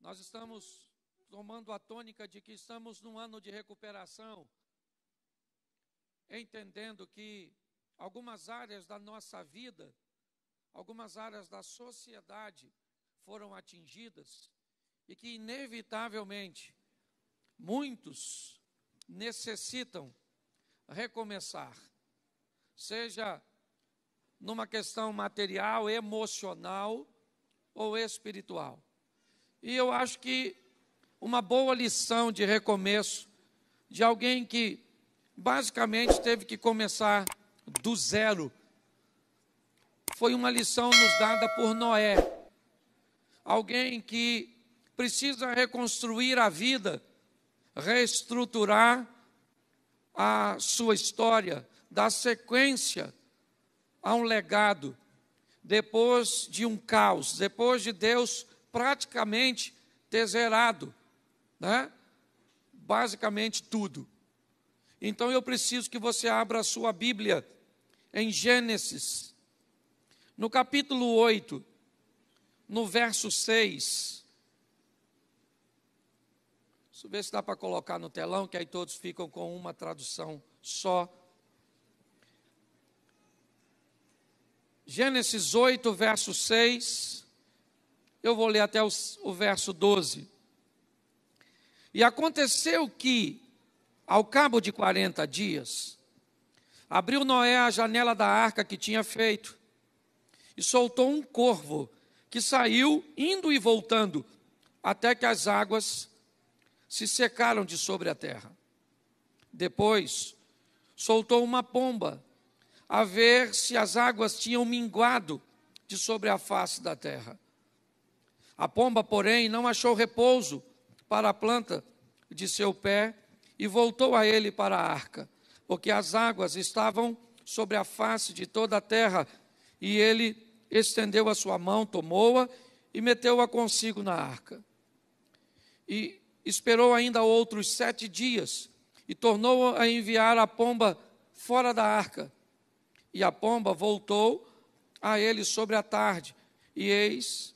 Nós estamos tomando a tônica de que estamos num ano de recuperação, entendendo que algumas áreas da nossa vida, algumas áreas da sociedade foram atingidas e que, inevitavelmente, muitos necessitam recomeçar, seja numa questão material, emocional ou espiritual. E eu acho que uma boa lição de recomeço de alguém que basicamente teve que começar do zero. Foi uma lição nos dada por Noé. Alguém que precisa reconstruir a vida, reestruturar a sua história, dar sequência a um legado. Depois de um caos, depois de Deus praticamente ter zerado, né? basicamente tudo. Então eu preciso que você abra a sua Bíblia em Gênesis, no capítulo 8, no verso 6. Deixa eu ver se dá para colocar no telão, que aí todos ficam com uma tradução só. Gênesis 8, verso 6. Eu vou ler até o verso 12. E aconteceu que, ao cabo de 40 dias, abriu Noé a janela da arca que tinha feito e soltou um corvo que saiu indo e voltando até que as águas se secaram de sobre a terra. Depois soltou uma pomba a ver se as águas tinham minguado de sobre a face da terra. A pomba, porém, não achou repouso para a planta de seu pé e voltou a ele para a arca, porque as águas estavam sobre a face de toda a terra. E ele estendeu a sua mão, tomou-a e meteu-a consigo na arca. E esperou ainda outros sete dias e tornou a enviar a pomba fora da arca. E a pomba voltou a ele sobre a tarde, e eis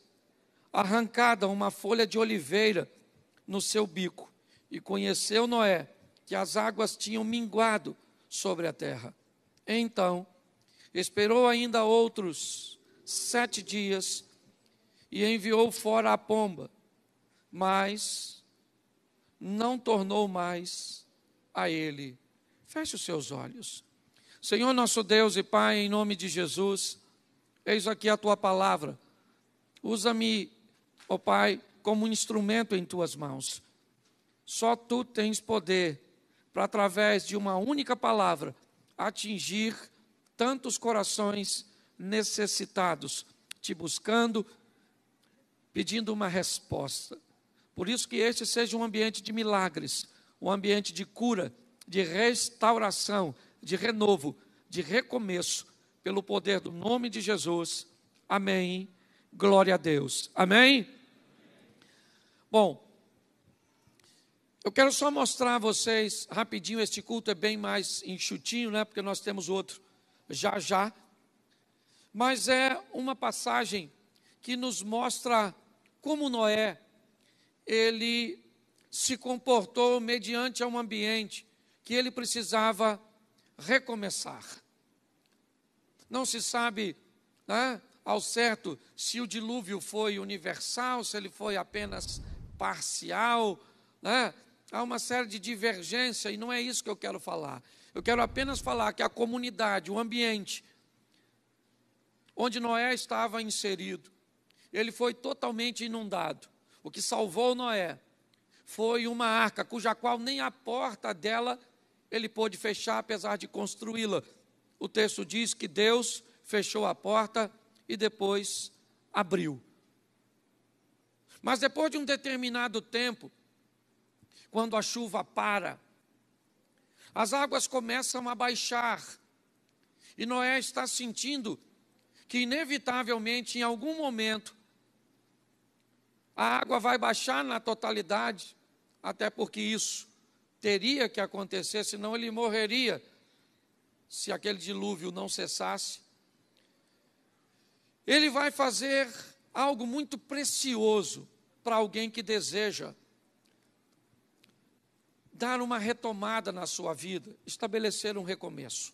arrancada uma folha de oliveira no seu bico. E conheceu Noé que as águas tinham minguado sobre a terra. Então, esperou ainda outros sete dias e enviou fora a pomba, mas não tornou mais a ele. Feche os seus olhos. Senhor nosso Deus e Pai, em nome de Jesus, eis aqui a tua palavra. Usa-me ó Pai, como um instrumento em tuas mãos. Só tu tens poder para, através de uma única palavra, atingir tantos corações necessitados, te buscando, pedindo uma resposta. Por isso que este seja um ambiente de milagres, um ambiente de cura, de restauração, de renovo, de recomeço, pelo poder do nome de Jesus. Amém. Glória a Deus. Amém. Bom, eu quero só mostrar a vocês rapidinho, este culto é bem mais enxutinho, né? Porque nós temos outro já já. Mas é uma passagem que nos mostra como Noé ele se comportou mediante a um ambiente que ele precisava recomeçar. Não se sabe né, ao certo se o dilúvio foi universal, se ele foi apenas parcial, né? há uma série de divergência, e não é isso que eu quero falar. Eu quero apenas falar que a comunidade, o ambiente onde Noé estava inserido, ele foi totalmente inundado. O que salvou Noé foi uma arca cuja qual nem a porta dela ele pôde fechar, apesar de construí-la. O texto diz que Deus fechou a porta e depois abriu. Mas depois de um determinado tempo, quando a chuva para, as águas começam a baixar. E Noé está sentindo que, inevitavelmente, em algum momento, a água vai baixar na totalidade, até porque isso teria que acontecer, senão ele morreria se aquele dilúvio não cessasse. Ele vai fazer algo muito precioso para alguém que deseja dar uma retomada na sua vida, estabelecer um recomeço.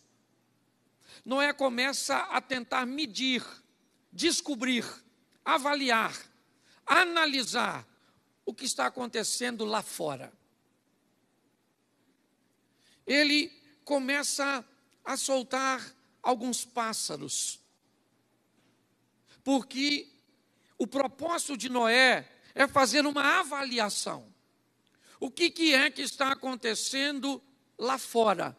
Noé começa a tentar medir, descobrir, avaliar, analisar o que está acontecendo lá fora. Ele começa a soltar alguns pássaros, porque o propósito de Noé é fazer uma avaliação. O que, que é que está acontecendo lá fora?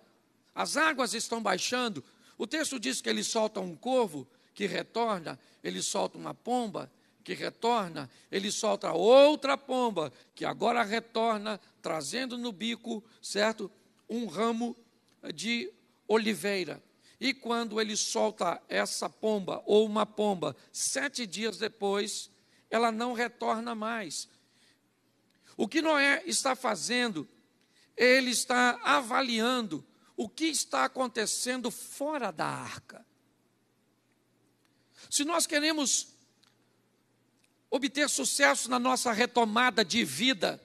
As águas estão baixando. O texto diz que ele solta um corvo que retorna, ele solta uma pomba que retorna, ele solta outra pomba que agora retorna, trazendo no bico, certo? Um ramo de oliveira. E quando ele solta essa pomba ou uma pomba, sete dias depois, ela não retorna mais. O que Noé está fazendo? Ele está avaliando o que está acontecendo fora da arca. Se nós queremos obter sucesso na nossa retomada de vida,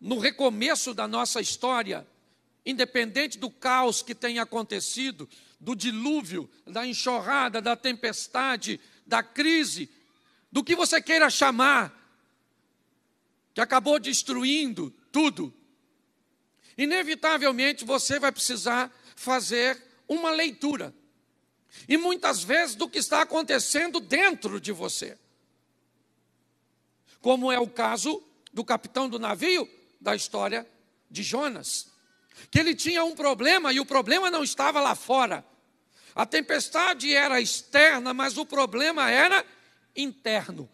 no recomeço da nossa história, independente do caos que tenha acontecido, do dilúvio, da enxurrada, da tempestade, da crise, do que você queira chamar, que acabou destruindo tudo, inevitavelmente você vai precisar fazer uma leitura. E muitas vezes do que está acontecendo dentro de você. Como é o caso do capitão do navio da história de Jonas, que ele tinha um problema e o problema não estava lá fora. A tempestade era externa, mas o problema era interno.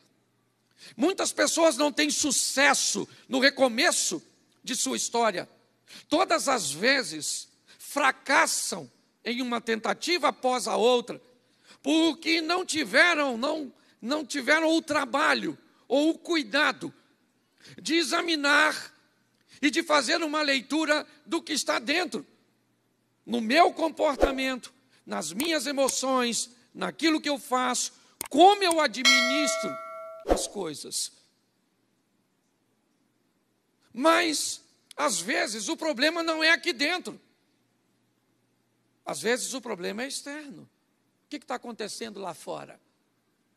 Muitas pessoas não têm sucesso no recomeço de sua história. Todas as vezes fracassam em uma tentativa após a outra, porque não tiveram, não, não tiveram o trabalho ou o cuidado de examinar e de fazer uma leitura do que está dentro, no meu comportamento, nas minhas emoções, naquilo que eu faço, como eu administro as coisas. Mas, às vezes, o problema não é aqui dentro. Às vezes, o problema é externo. O que está acontecendo lá fora?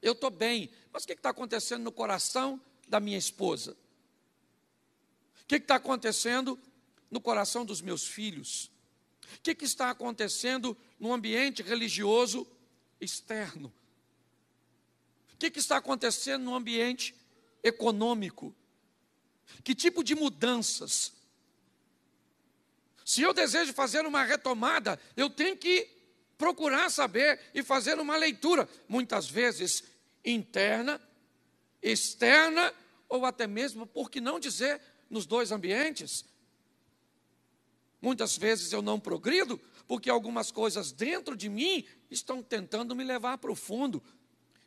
Eu estou bem, mas o que está acontecendo no coração da minha esposa? O que está acontecendo no coração dos meus filhos? O que, que, está acontecendo no ambiente religioso externo? O que, que está acontecendo no ambiente econômico? Que tipo de mudanças? Se eu desejo fazer uma retomada, eu tenho que procurar saber e fazer uma leitura, muitas vezes interna, externa, ou até mesmo, por que não dizer, nos dois ambientes. Muitas vezes eu não progrido, porque algumas coisas dentro de mim estão tentando me levar para o fundo,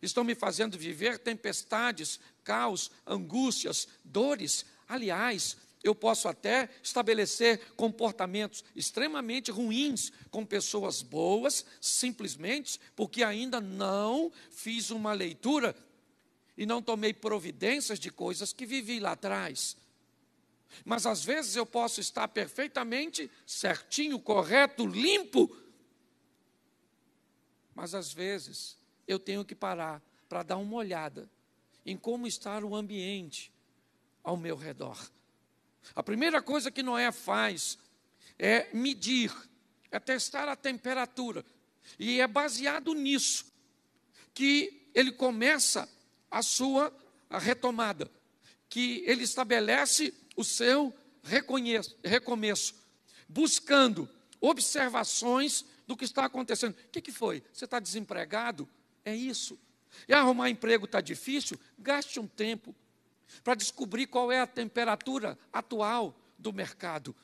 estão me fazendo viver tempestades, caos, angústias, dores. Aliás, eu posso até estabelecer comportamentos extremamente ruins com pessoas boas, simplesmente porque ainda não fiz uma leitura e não tomei providências de coisas que vivi lá atrás. Mas às vezes eu posso estar perfeitamente certinho, correto, limpo, mas às vezes eu tenho que parar para dar uma olhada em como está o ambiente ao meu redor. A primeira coisa que Noé faz é medir, é testar a temperatura. E é baseado nisso que ele começa a sua retomada, que ele estabelece o seu recomeço, buscando observações do que está acontecendo. O que, que foi? Você está desempregado? É isso. E arrumar emprego está difícil? Gaste um tempo para descobrir qual é a temperatura atual do mercado.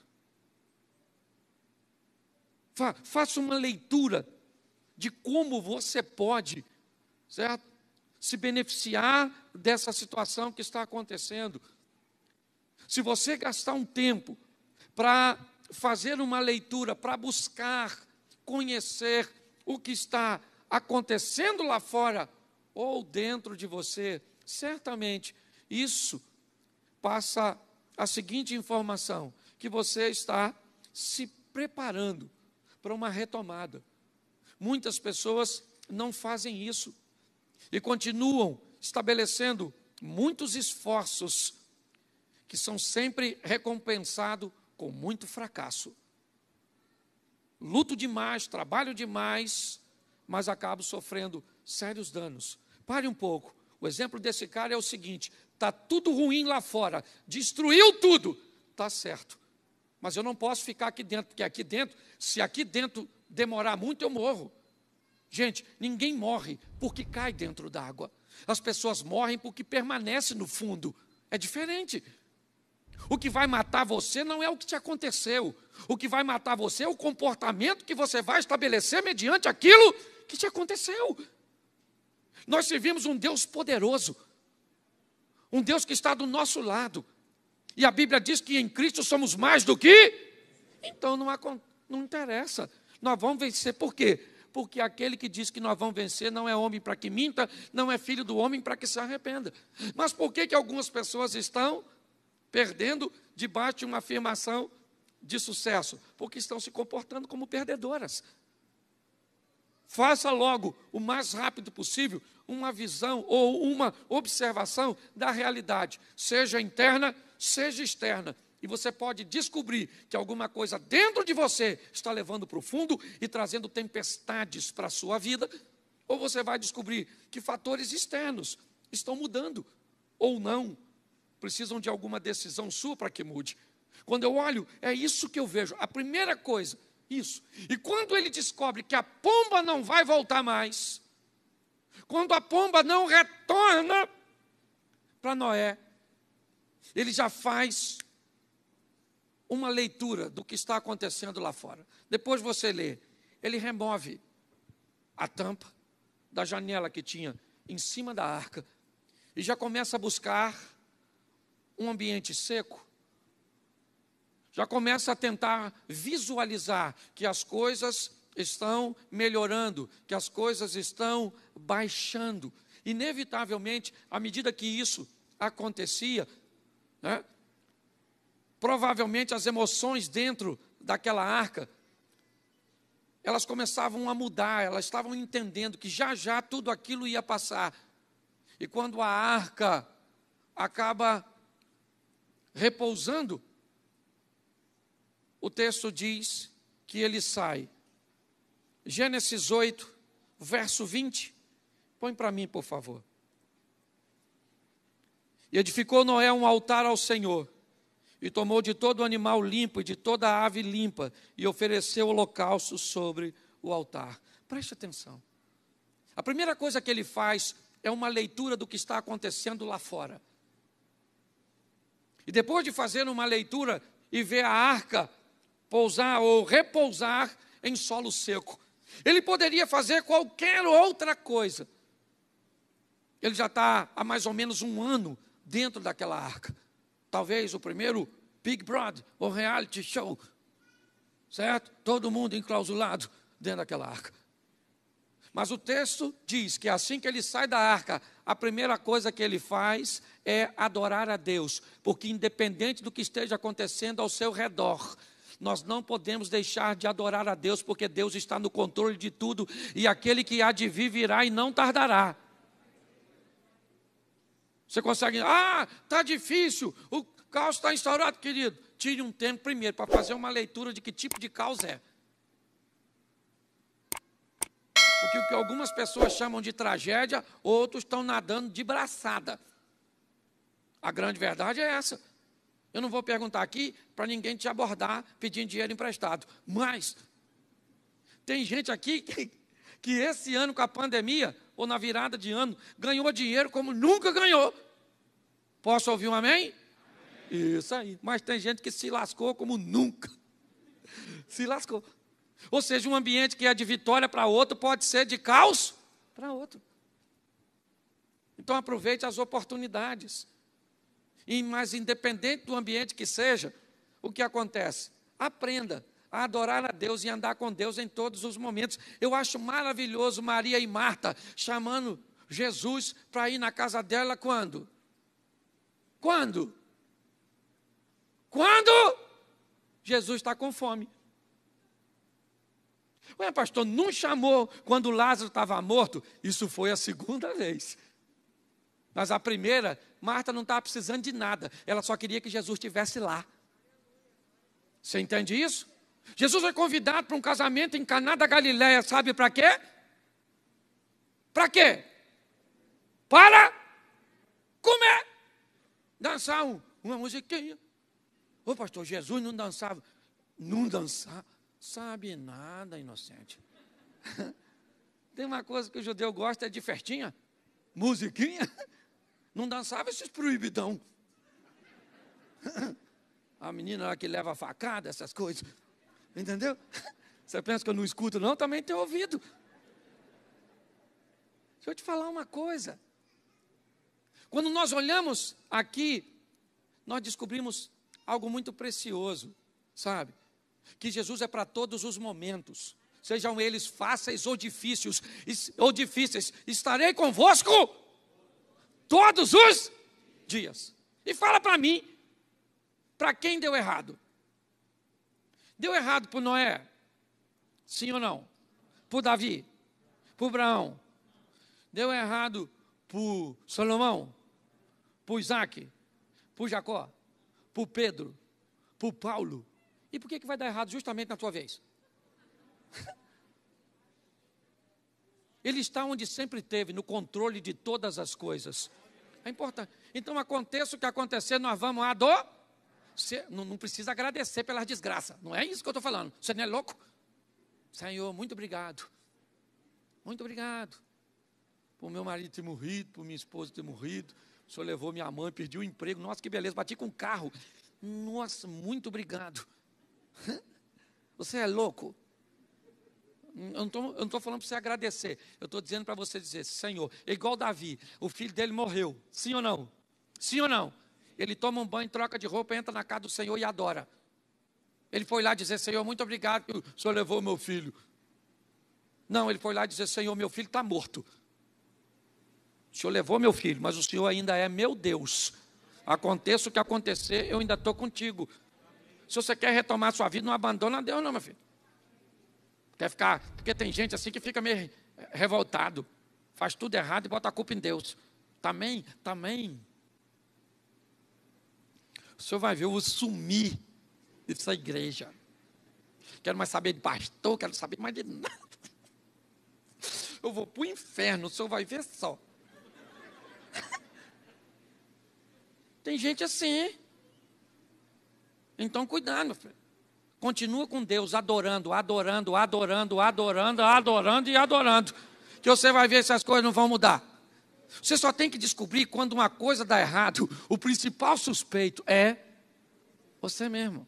Fa faça uma leitura de como você pode, certo? Se beneficiar dessa situação que está acontecendo. Se você gastar um tempo para fazer uma leitura, para buscar, conhecer o que está acontecendo, acontecendo lá fora ou dentro de você, certamente isso passa a seguinte informação: que você está se preparando para uma retomada. Muitas pessoas não fazem isso e continuam estabelecendo muitos esforços que são sempre recompensados com muito fracasso. Luto demais, trabalho demais, mas acabo sofrendo sérios danos. Pare um pouco. O exemplo desse cara é o seguinte: está tudo ruim lá fora, destruiu tudo, está certo. Mas eu não posso ficar aqui dentro, porque aqui dentro, se aqui dentro demorar muito, eu morro. Gente, ninguém morre porque cai dentro d'água. As pessoas morrem porque permanecem no fundo. É diferente. O que vai matar você não é o que te aconteceu. O que vai matar você é o comportamento que você vai estabelecer mediante aquilo que te aconteceu. Nós servimos um Deus poderoso, um Deus que está do nosso lado. E a Bíblia diz que em Cristo somos mais do que. Então não, há, não interessa. Nós vamos vencer por quê? Porque aquele que diz que nós vamos vencer não é homem para que minta, não é filho do homem para que se arrependa. Mas por que, que algumas pessoas estão perdendo debaixo de uma afirmação de sucesso? Porque estão se comportando como perdedoras. Faça logo, o mais rápido possível, uma visão ou uma observação da realidade, seja interna, seja externa. E você pode descobrir que alguma coisa dentro de você está levando para o fundo e trazendo tempestades para a sua vida, ou você vai descobrir que fatores externos estão mudando ou não, precisam de alguma decisão sua para que mude. Quando eu olho, é isso que eu vejo. A primeira coisa isso. E quando ele descobre que a pomba não vai voltar mais, quando a pomba não retorna para Noé, ele já faz uma leitura do que está acontecendo lá fora. Depois você lê. Ele remove a tampa da janela que tinha em cima da arca e já começa a buscar um ambiente seco já começa a tentar visualizar que as coisas estão melhorando, que as coisas estão baixando. Inevitavelmente, à medida que isso acontecia, né, provavelmente as emoções dentro daquela arca elas começavam a mudar, elas estavam entendendo que já já tudo aquilo ia passar. E quando a arca acaba repousando, o texto diz que ele sai. Gênesis 8, verso 20. Põe para mim, por favor. E edificou Noé um altar ao Senhor, e tomou de todo animal limpo e de toda ave limpa, e ofereceu holocausto sobre o altar. Preste atenção. A primeira coisa que ele faz é uma leitura do que está acontecendo lá fora. E depois de fazer uma leitura e ver a arca pousar ou repousar em solo seco. Ele poderia fazer qualquer outra coisa. Ele já está há mais ou menos um ano dentro daquela arca. Talvez o primeiro Big Brother ou reality show. Certo? Todo mundo enclausulado dentro daquela arca. Mas o texto diz que assim que ele sai da arca, a primeira coisa que ele faz é adorar a Deus, porque independente do que esteja acontecendo ao seu redor, nós não podemos deixar de adorar a Deus, porque Deus está no controle de tudo, e aquele que há de vir virá e não tardará. Você consegue, ah, está difícil, o caos está instaurado, querido. Tire um tempo primeiro para fazer uma leitura de que tipo de caos é. Porque o que algumas pessoas chamam de tragédia, outros estão nadando de braçada. A grande verdade é essa. Eu não vou perguntar aqui para ninguém te abordar pedindo dinheiro emprestado. Mas tem gente aqui que, que esse ano com a pandemia, ou na virada de ano, ganhou dinheiro como nunca ganhou. Posso ouvir um amém? amém? Isso aí. Mas tem gente que se lascou como nunca. Se lascou. Ou seja, um ambiente que é de vitória para outro pode ser de caos para outro. Então aproveite as oportunidades. E mais independente do ambiente que seja, o que acontece? Aprenda a adorar a Deus e andar com Deus em todos os momentos. Eu acho maravilhoso Maria e Marta chamando Jesus para ir na casa dela quando? Quando? Quando? Jesus está com fome. Ué, pastor, não chamou quando Lázaro estava morto? Isso foi a segunda vez. Mas a primeira, Marta não estava precisando de nada, ela só queria que Jesus estivesse lá. Você entende isso? Jesus foi convidado para um casamento em Caná da Galiléia, sabe para quê? Para quê? Para comer, dançar uma musiquinha. Ô pastor, Jesus não dançava. Não dançar, sabe nada, inocente. Tem uma coisa que o judeu gosta é de festinha, musiquinha. não dançava esses proibidão. A menina lá que leva facada, essas coisas. Entendeu? Você pensa que eu não escuto, não? Também tenho ouvido. Deixa eu te falar uma coisa. Quando nós olhamos aqui, nós descobrimos algo muito precioso, sabe? Que Jesus é para todos os momentos, sejam eles fáceis ou difíceis, ou difíceis. Estarei convosco todos os dias. E fala para mim, para quem deu errado? Deu errado para Noé? Sim ou não? Para Davi? para Abraão? Deu errado para Salomão? para Isaac? para Jacó? para Pedro? para Paulo? E por que, que vai dar errado justamente na tua vez? Ele está onde sempre teve, no controle de todas as coisas. É importante. Então, aconteça o que acontecer, nós vamos adorar. Você não, precisa agradecer pelas desgraças. Não é isso que eu estou falando. Você não é louco? Senhor, muito obrigado. Muito obrigado. Por meu marido ter morrido, por minha esposa ter morrido. O senhor levou minha mãe, perdi o emprego. Nossa, que beleza, bati com um carro. Nossa, muito obrigado. Você é louco? eu não estou falando para você agradecer, eu estou dizendo para você dizer, Senhor, igual Davi, o filho dele morreu, sim ou não? Sim ou não? Ele toma um banho, troca de roupa, entra na casa do Senhor e adora. Ele foi lá dizer, Senhor, muito obrigado, que o Senhor levou meu filho. Não, ele foi lá dizer, Senhor, meu filho está morto. O Senhor levou meu filho, mas o Senhor ainda é meu Deus. Aconteça o que acontecer, eu ainda estou contigo. Se você quer retomar a sua vida, não abandona Deus, não, meu filho. Quer ficar? Porque tem gente assim que fica meio revoltado, faz tudo errado e bota a culpa em Deus. Também, também. O senhor vai ver o sumir dessa igreja. Quero mais saber de pastor, quero saber mais de nada. Eu vou para o inferno, o senhor vai ver só. Tem gente assim. Então, cuidado, meu filho. Continua com Deus, adorando, adorando, adorando, adorando, adorando e adorando. Que você vai ver se as coisas não vão mudar. Você só tem que descobrir quando uma coisa dá errado. O principal suspeito é você mesmo.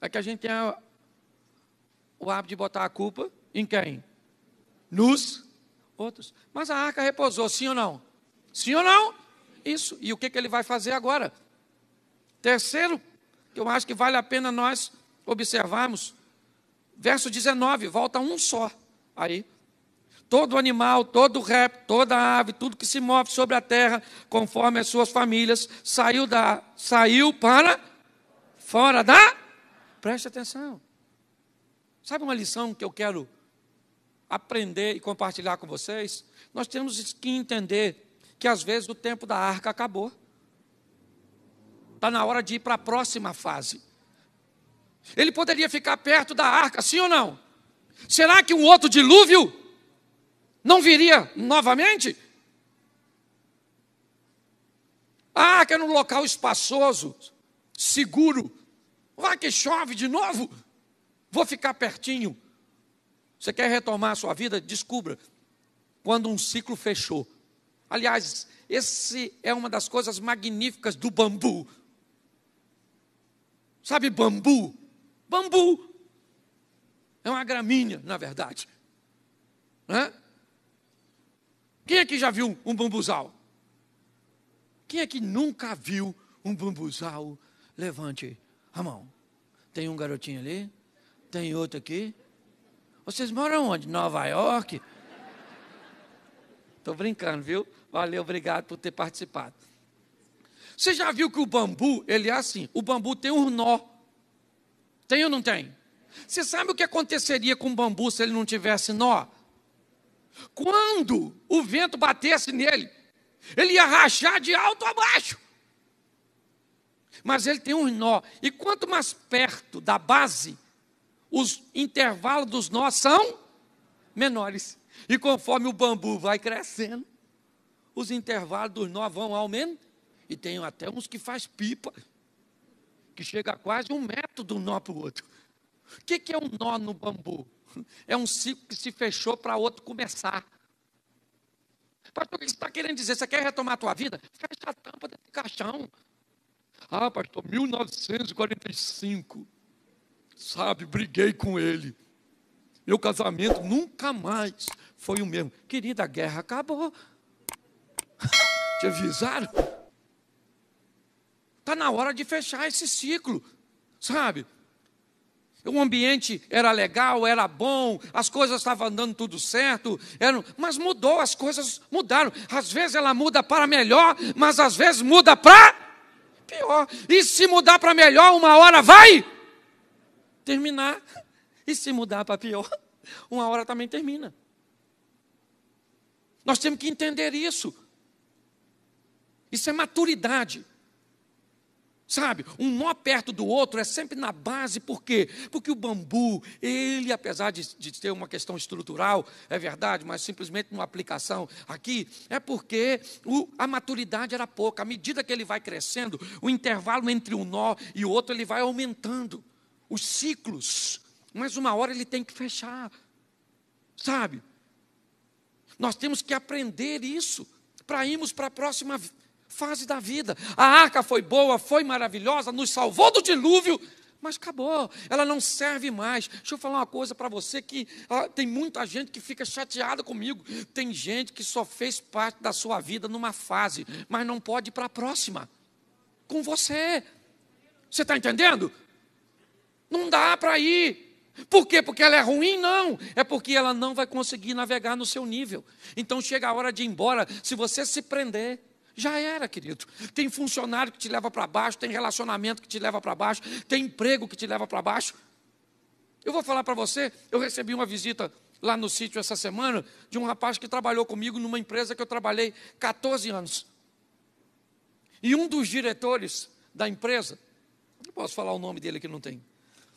É que a gente tem o hábito de botar a culpa em quem? Nos outros. Mas a arca repousou, sim ou não? Sim ou não? Isso. E o que, que ele vai fazer agora? Terceiro que eu acho que vale a pena nós observarmos. Verso 19, volta um só. Aí, todo animal, todo réptil, toda ave, tudo que se move sobre a terra, conforme as suas famílias, saiu da saiu para fora da Preste atenção. Sabe uma lição que eu quero aprender e compartilhar com vocês? Nós temos que entender que às vezes o tempo da arca acabou está na hora de ir para a próxima fase. Ele poderia ficar perto da arca, sim ou não? Será que um outro dilúvio não viria novamente? A arca é num local espaçoso, seguro. Vai que chove de novo, vou ficar pertinho. Você quer retomar a sua vida? Descubra quando um ciclo fechou. Aliás, esse é uma das coisas magníficas do bambu. Sabe bambu? Bambu é uma gramínea, na verdade. Quem Quem aqui já viu um bambuzal? Quem aqui nunca viu um bambuzal? Levante a mão. Tem um garotinho ali, tem outro aqui. Vocês moram onde? Nova York? Estou brincando, viu? Valeu, obrigado por ter participado. Você já viu que o bambu, ele é assim, o bambu tem um nó. Tem ou não tem? Você sabe o que aconteceria com o bambu se ele não tivesse nó? Quando o vento batesse nele, ele ia rachar de alto a baixo. Mas ele tem um nó. E quanto mais perto da base, os intervalos dos nós são menores. E conforme o bambu vai crescendo, os intervalos dos nós vão aumentando. E tem até uns que faz pipa, que chega a quase um metro do nó para o outro. O que, que é um nó no bambu? É um ciclo que se fechou para outro começar. Pastor, o que você está querendo dizer? Você quer retomar a tua vida? Fecha a tampa desse caixão. Ah, pastor, 1945. Sabe, briguei com ele. Meu casamento nunca mais foi o mesmo. Querida, a guerra acabou. Te avisaram? Está na hora de fechar esse ciclo, sabe? O ambiente era legal, era bom, as coisas estavam andando tudo certo, eram, mas mudou, as coisas mudaram. Às vezes ela muda para melhor, mas às vezes muda para pior. E se mudar para melhor, uma hora vai terminar. E se mudar para pior, uma hora também termina. Nós temos que entender isso. Isso é maturidade. Sabe, um nó perto do outro é sempre na base, por quê? Porque o bambu, ele, apesar de, de ter uma questão estrutural, é verdade, mas simplesmente uma aplicação aqui, é porque o, a maturidade era pouca. À medida que ele vai crescendo, o intervalo entre um nó e o outro ele vai aumentando. Os ciclos, mas uma hora ele tem que fechar, sabe? Nós temos que aprender isso para irmos para a próxima vida fase da vida. A arca foi boa, foi maravilhosa, nos salvou do dilúvio, mas acabou, ela não serve mais. Deixa eu falar uma coisa para você que ah, tem muita gente que fica chateada comigo. Tem gente que só fez parte da sua vida numa fase, mas não pode ir para a próxima. Com você. Você está entendendo? Não dá para ir. Por quê? Porque ela é ruim? Não. É porque ela não vai conseguir navegar no seu nível. Então chega a hora de ir embora. Se você se prender. Já era, querido. Tem funcionário que te leva para baixo, tem relacionamento que te leva para baixo, tem emprego que te leva para baixo. Eu vou falar para você, eu recebi uma visita lá no sítio essa semana de um rapaz que trabalhou comigo numa empresa que eu trabalhei 14 anos. E um dos diretores da empresa, não posso falar o nome dele que não tem.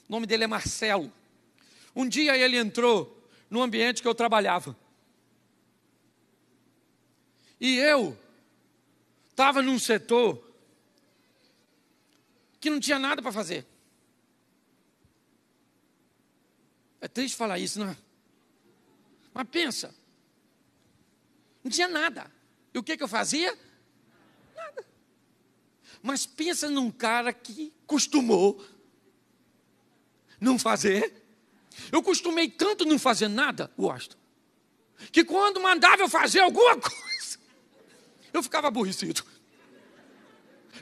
O nome dele é Marcelo. Um dia ele entrou no ambiente que eu trabalhava. E eu estava num setor que não tinha nada para fazer. É triste falar isso, não é? Mas pensa, não tinha nada. E o que, que eu fazia? Nada. Mas pensa num cara que costumou não fazer. Eu costumei tanto não fazer nada, gosto. que quando mandava eu fazer alguma coisa, eu ficava aborrecido.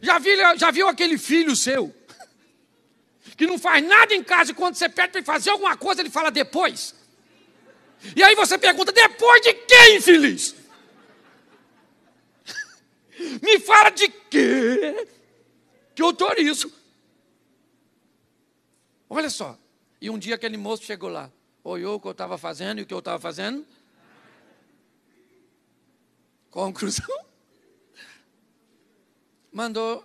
Já, vi, já viu aquele filho seu? Que não faz nada em casa e quando você pede para ele fazer alguma coisa, ele fala depois. E aí você pergunta, depois de quem, infeliz? Me fala de quê? Que eu autorizo. Olha só. E um dia aquele moço chegou lá, olhou o que eu estava fazendo e o que eu estava fazendo. Conclusão mandou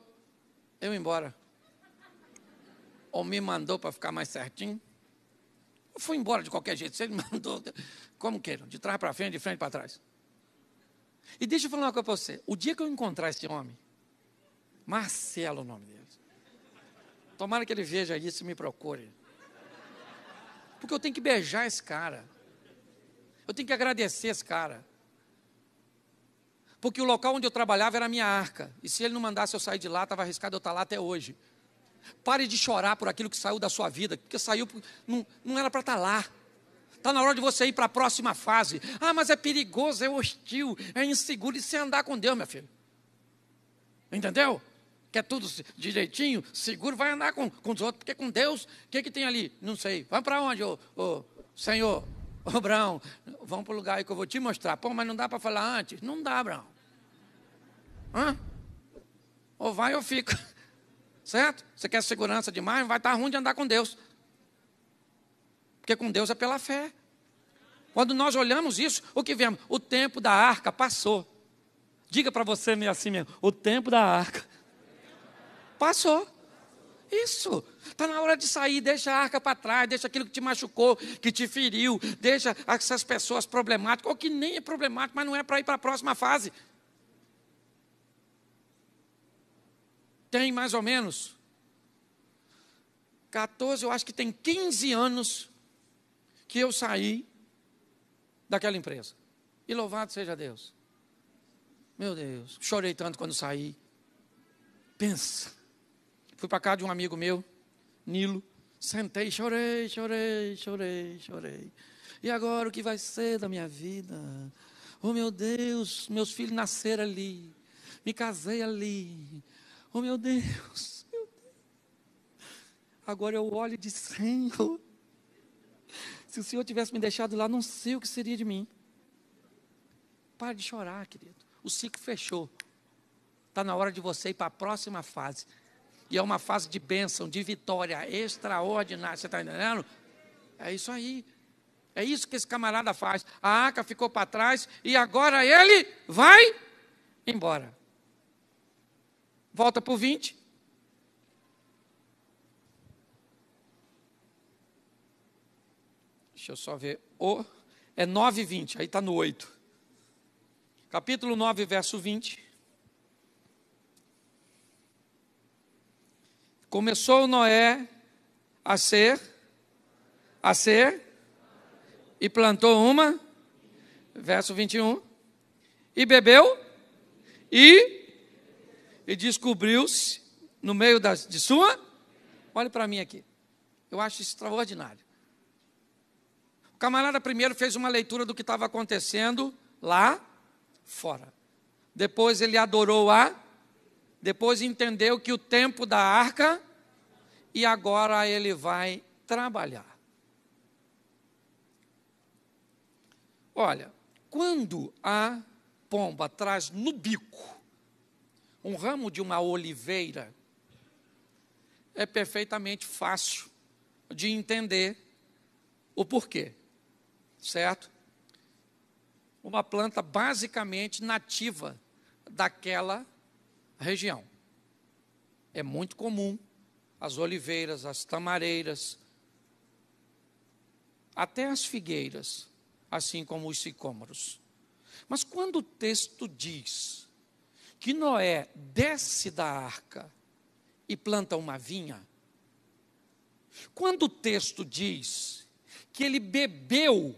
eu embora. Ou me mandou para ficar mais certinho. Eu fui embora de qualquer jeito. Se ele mandou, como queiram, de trás para frente, de frente para trás. E deixa eu falar uma coisa para você. O dia que eu encontrar esse homem, Marcelo é o nome dele. Tomara que ele veja isso e me procure. Porque eu tenho que beijar esse cara. Eu tenho que agradecer esse cara. Porque o local onde eu trabalhava era a minha arca. E se ele não mandasse eu sair de lá, estava arriscado eu estar tá lá até hoje. Pare de chorar por aquilo que saiu da sua vida, porque saiu, não, não era para estar tá lá. Está na hora de você ir para a próxima fase. Ah, mas é perigoso, é hostil, é inseguro. E você andar com Deus, meu filho. Entendeu? Quer tudo direitinho, seguro, vai andar com, com os outros, porque com Deus, o que, que tem ali? Não sei. Vai para onde, ô, ô, Senhor? Ô, Brão, vamos para o lugar aí que eu vou te mostrar. Pô, mas não dá para falar antes? Não dá, Brão. Hã? Ou vai ou fica. Certo? Você quer segurança demais? Vai estar tá ruim de andar com Deus. Porque com Deus é pela fé. Quando nós olhamos isso, o que vemos? O tempo da arca passou. Diga para você meio assim mesmo: o tempo da arca passou. Isso. Está na hora de sair, deixa a arca para trás, deixa aquilo que te machucou, que te feriu, deixa essas pessoas problemáticas, ou que nem é problemático, mas não é para ir para a próxima fase. tem mais ou menos 14, eu acho que tem 15 anos que eu saí daquela empresa. E louvado seja Deus. Meu Deus, chorei tanto quando saí. Pensa. Fui para casa de um amigo meu, Nilo, sentei, chorei, chorei, chorei, chorei. E agora o que vai ser da minha vida? Oh meu Deus, meus filhos nasceram ali, me casei ali, Oh meu Deus, meu Deus. Agora eu olho e digo, Senhor, se o Senhor tivesse me deixado lá, não sei o que seria de mim. Para de chorar, querido. O ciclo fechou. Está na hora de você ir para a próxima fase. E é uma fase de bênção, de vitória extraordinária. Você está entendendo? É isso aí. É isso que esse camarada faz. A Aca ficou para trás e agora ele vai embora volta para o 20. Deixa eu só ver. O, é 9 e 20, aí está no 8. Capítulo 9, verso 20. Começou Noé a ser, a ser, e plantou uma, verso 21, e bebeu, e e descobriu-se no meio das, de sua. Olhe para mim aqui. Eu acho extraordinário. O camarada primeiro fez uma leitura do que estava acontecendo lá fora. Depois ele adorou a. Depois entendeu que o tempo da arca. E agora ele vai trabalhar. Olha, quando a pomba traz no bico um ramo de uma oliveira é perfeitamente fácil de entender o porquê, certo? Uma planta basicamente nativa daquela região. É muito comum as oliveiras, as tamareiras, até as figueiras, assim como os sicômoros. Mas quando o texto diz que Noé desce da arca e planta uma vinha, quando o texto diz que ele bebeu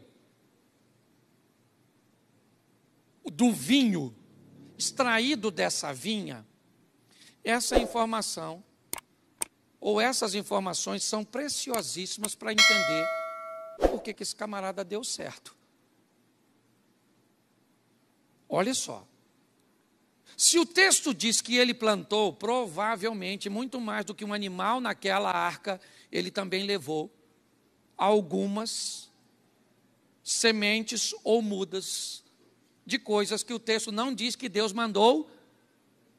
do vinho extraído dessa vinha, essa informação ou essas informações são preciosíssimas para entender por que esse camarada deu certo. Olha só, se o texto diz que ele plantou, provavelmente muito mais do que um animal naquela arca, ele também levou algumas sementes ou mudas de coisas que o texto não diz que Deus mandou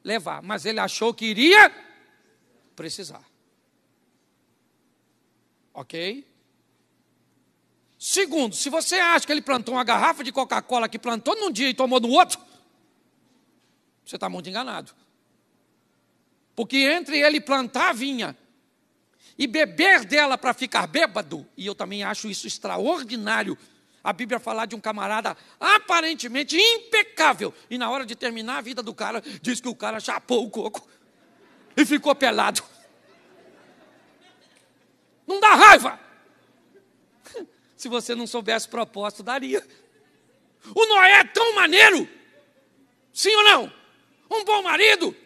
levar, mas ele achou que iria precisar. Ok? Segundo, se você acha que ele plantou uma garrafa de Coca-Cola que plantou num dia e tomou no outro, você está muito enganado. Porque entre ele plantar a vinha e beber dela para ficar bêbado, e eu também acho isso extraordinário, a Bíblia falar de um camarada aparentemente impecável, e na hora de terminar a vida do cara, diz que o cara chapou o coco e ficou pelado. Não dá raiva! Se você não soubesse o propósito, daria. O Noé é tão maneiro! Sim ou não? um bom marido.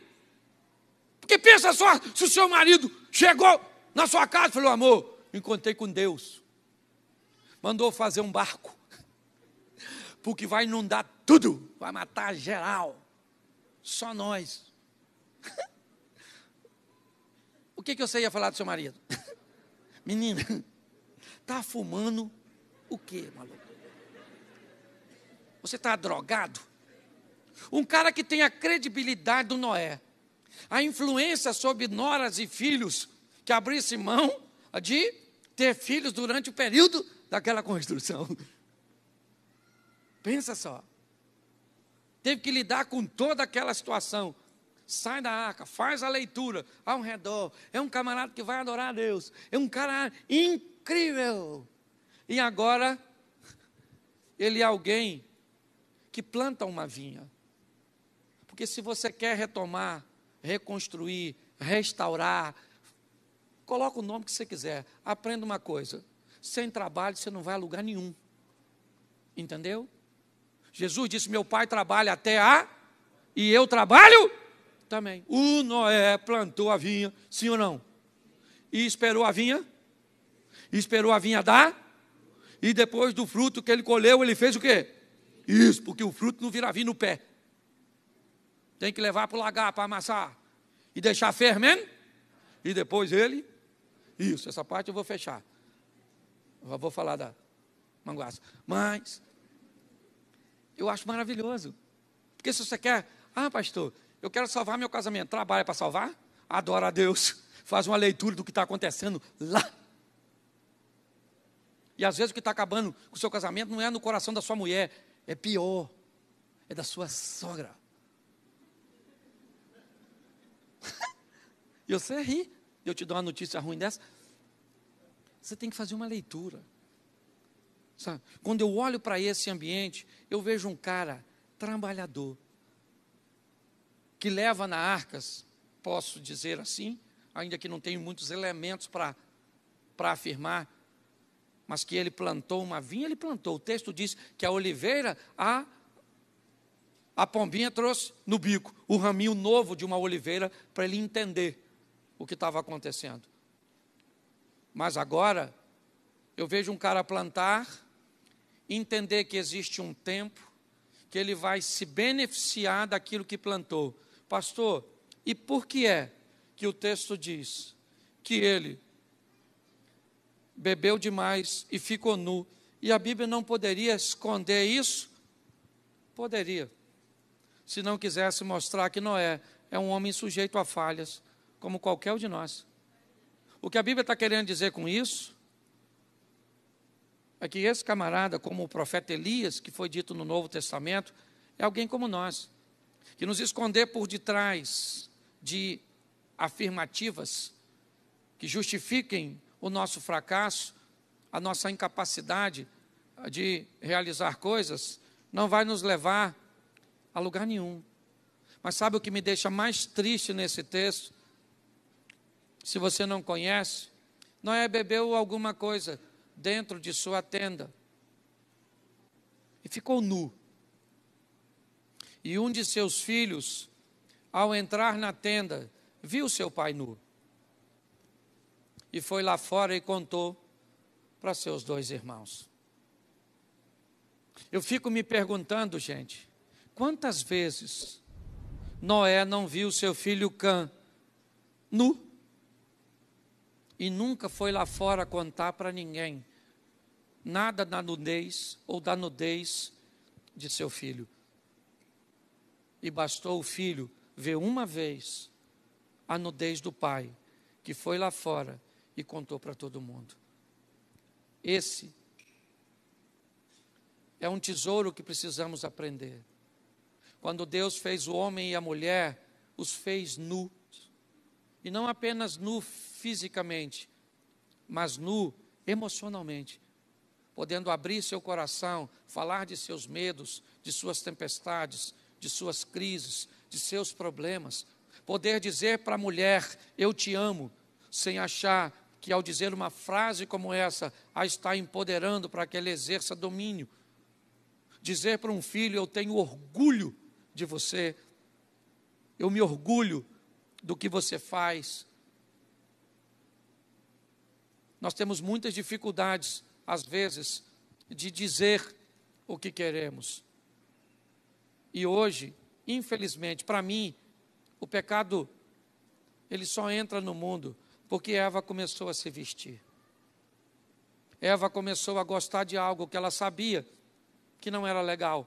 Porque pensa só, se o seu marido chegou na sua casa e falou: amor, encontrei com Deus. Mandou fazer um barco. Porque vai inundar tudo, vai matar geral. Só nós. O que, que você ia falar do seu marido? Menina, tá fumando o quê, maluco? Você tá drogado? Um cara que tem a credibilidade do Noé, a influência sobre noras e filhos, que abrisse mão de ter filhos durante o período daquela construção. Pensa só. Teve que lidar com toda aquela situação. Sai da arca, faz a leitura ao redor. É um camarada que vai adorar a Deus. É um cara incrível. E agora, ele é alguém que planta uma vinha. Porque se você quer retomar, reconstruir, restaurar, coloca o nome que você quiser. Aprenda uma coisa: sem trabalho você não vai a lugar nenhum. Entendeu? Jesus disse: Meu pai trabalha até a, e eu trabalho também. O Noé plantou a vinha, sim ou não? E esperou a vinha? E esperou a vinha dar? E depois do fruto que ele colheu, ele fez o quê? Isso, porque o fruto não vira vinho no pé. Tem que levar para o lagar para amassar e deixar fermento. E depois ele. Isso, essa parte eu vou fechar. Eu vou falar da manguaça. Mas eu acho maravilhoso. Porque se você quer, ah, pastor, eu quero salvar meu casamento. Trabalha para salvar? Adora a Deus. Faz uma leitura do que está acontecendo lá. E às vezes o que está acabando com o seu casamento não é no coração da sua mulher, é pior, é da sua sogra. E você ri. Eu te dou uma notícia ruim dessa. Você tem que fazer uma leitura. Sabe? Quando eu olho para esse ambiente, eu vejo um cara trabalhador que leva na arcas, posso dizer assim, ainda que não tenho muitos elementos para para afirmar, mas que ele plantou uma vinha, ele plantou. O texto diz que a oliveira a a pombinha trouxe no bico o raminho novo de uma oliveira para ele entender o que estava acontecendo. Mas agora, eu vejo um cara plantar, entender que existe um tempo, que ele vai se beneficiar daquilo que plantou. Pastor, e por que é que o texto diz que ele bebeu demais e ficou nu? E a Bíblia não poderia esconder isso? Poderia. Se não quisesse mostrar que Noé é um homem sujeito a falhas, como qualquer um de nós. O que a Bíblia está querendo dizer com isso é que esse camarada, como o profeta Elias, que foi dito no Novo Testamento, é alguém como nós, que nos esconder por detrás de afirmativas que justifiquem o nosso fracasso, a nossa incapacidade de realizar coisas, não vai nos levar a lugar nenhum. Mas sabe o que me deixa mais triste nesse texto? se você não conhece, Noé bebeu alguma coisa dentro de sua tenda e ficou nu. E um de seus filhos, ao entrar na tenda, viu seu pai nu e foi lá fora e contou para seus dois irmãos. Eu fico me perguntando, gente, quantas vezes Noé não viu seu filho Cã nu? e nunca foi lá fora contar para ninguém nada da nudez ou da nudez de seu filho. E bastou o filho ver uma vez a nudez do pai, que foi lá fora e contou para todo mundo. Esse é um tesouro que precisamos aprender. Quando Deus fez o homem e a mulher, os fez nu e não apenas nu fisicamente, mas nu emocionalmente. Podendo abrir seu coração, falar de seus medos, de suas tempestades, de suas crises, de seus problemas. Poder dizer para a mulher: Eu te amo, sem achar que ao dizer uma frase como essa, a está empoderando para que ela exerça domínio. Dizer para um filho: Eu tenho orgulho de você, eu me orgulho do que você faz. Nós temos muitas dificuldades, às vezes, de dizer o que queremos. E hoje, infelizmente, para mim, o pecado ele só entra no mundo porque Eva começou a se vestir. Eva começou a gostar de algo que ela sabia que não era legal.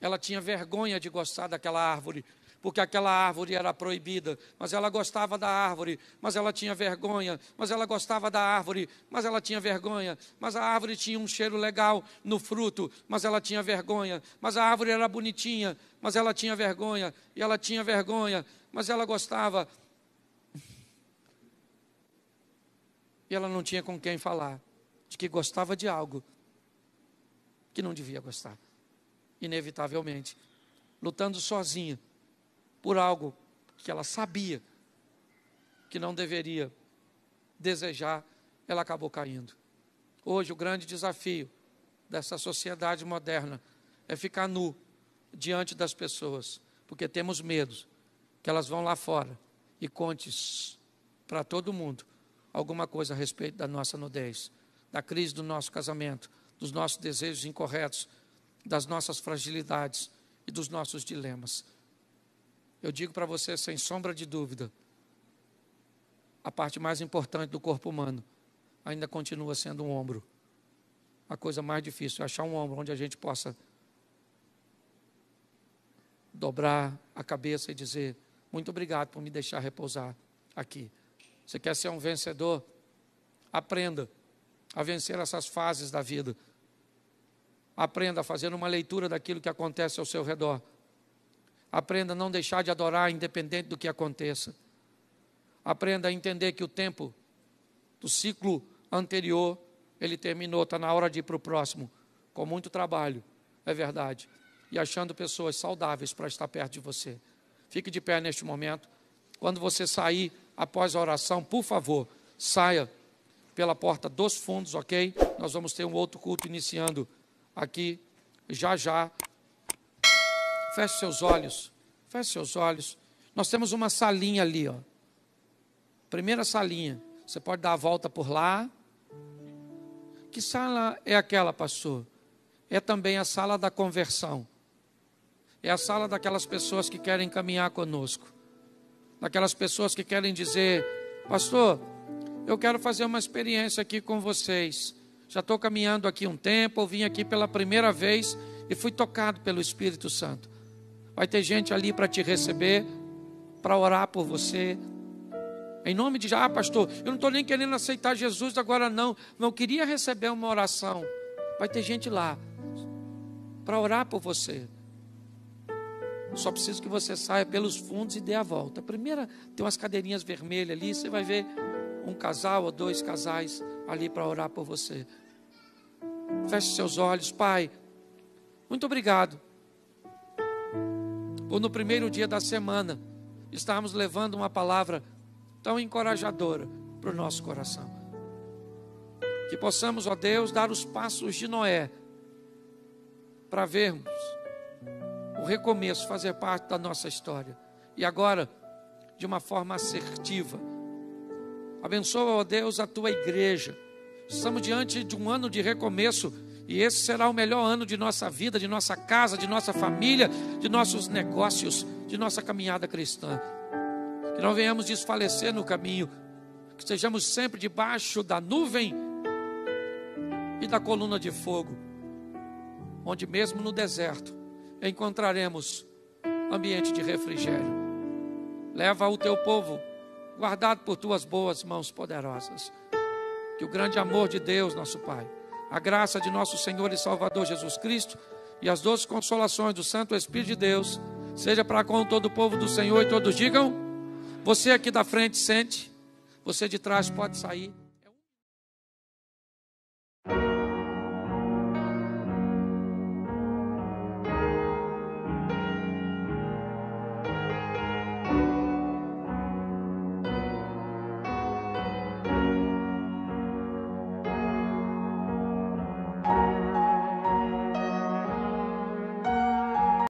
Ela tinha vergonha de gostar daquela árvore porque aquela árvore era proibida, mas ela gostava da árvore, mas ela tinha vergonha, mas ela gostava da árvore, mas ela tinha vergonha, mas a árvore tinha um cheiro legal no fruto, mas ela tinha vergonha, mas a árvore era bonitinha, mas ela tinha vergonha, e ela tinha vergonha, mas ela gostava. E ela não tinha com quem falar de que gostava de algo que não devia gostar, inevitavelmente, lutando sozinha por algo que ela sabia que não deveria desejar, ela acabou caindo. Hoje, o grande desafio dessa sociedade moderna é ficar nu diante das pessoas, porque temos medo que elas vão lá fora e contes para todo mundo alguma coisa a respeito da nossa nudez, da crise do nosso casamento, dos nossos desejos incorretos, das nossas fragilidades e dos nossos dilemas. Eu digo para você sem sombra de dúvida, a parte mais importante do corpo humano ainda continua sendo um ombro. A coisa mais difícil é achar um ombro onde a gente possa dobrar a cabeça e dizer: Muito obrigado por me deixar repousar aqui. Você quer ser um vencedor? Aprenda a vencer essas fases da vida. Aprenda a fazer uma leitura daquilo que acontece ao seu redor Aprenda a não deixar de adorar, independente do que aconteça. Aprenda a entender que o tempo do ciclo anterior, ele terminou, está na hora de ir para o próximo. Com muito trabalho, é verdade. E achando pessoas saudáveis para estar perto de você. Fique de pé neste momento. Quando você sair após a oração, por favor, saia pela porta dos fundos, ok? Nós vamos ter um outro culto iniciando aqui já já. Feche seus olhos. Feche seus olhos. Nós temos uma salinha ali, ó. Primeira salinha. Você pode dar a volta por lá. Que sala é aquela, pastor? É também a sala da conversão. É a sala daquelas pessoas que querem caminhar conosco. Daquelas pessoas que querem dizer: Pastor, eu quero fazer uma experiência aqui com vocês. Já estou caminhando aqui um tempo, eu vim aqui pela primeira vez e fui tocado pelo Espírito Santo. Vai ter gente ali para te receber, para orar por você. Em nome de ah, pastor, eu não estou nem querendo aceitar Jesus agora, não. Não queria receber uma oração. Vai ter gente lá para orar por você. Só preciso que você saia pelos fundos e dê a volta. primeira, tem umas cadeirinhas vermelhas ali, você vai ver um casal ou dois casais ali para orar por você. Feche seus olhos, Pai. Muito obrigado ou no primeiro dia da semana, estarmos levando uma palavra tão encorajadora para o nosso coração. Que possamos, ó Deus, dar os passos de Noé para vermos o recomeço fazer parte da nossa história. E agora, de uma forma assertiva, abençoa, ó Deus, a tua igreja. Estamos diante de um ano de recomeço e esse será o melhor ano de nossa vida, de nossa casa, de nossa família, de nossos negócios, de nossa caminhada cristã. Que não venhamos desfalecer no caminho, que estejamos sempre debaixo da nuvem e da coluna de fogo, onde mesmo no deserto encontraremos ambiente de refrigério. Leva o teu povo, guardado por tuas boas mãos poderosas. Que o grande amor de Deus, nosso Pai a graça de nosso Senhor e Salvador Jesus Cristo e as doces consolações do Santo Espírito de Deus seja para com todo o povo do Senhor e todos digam: você aqui da frente sente, você de trás pode sair.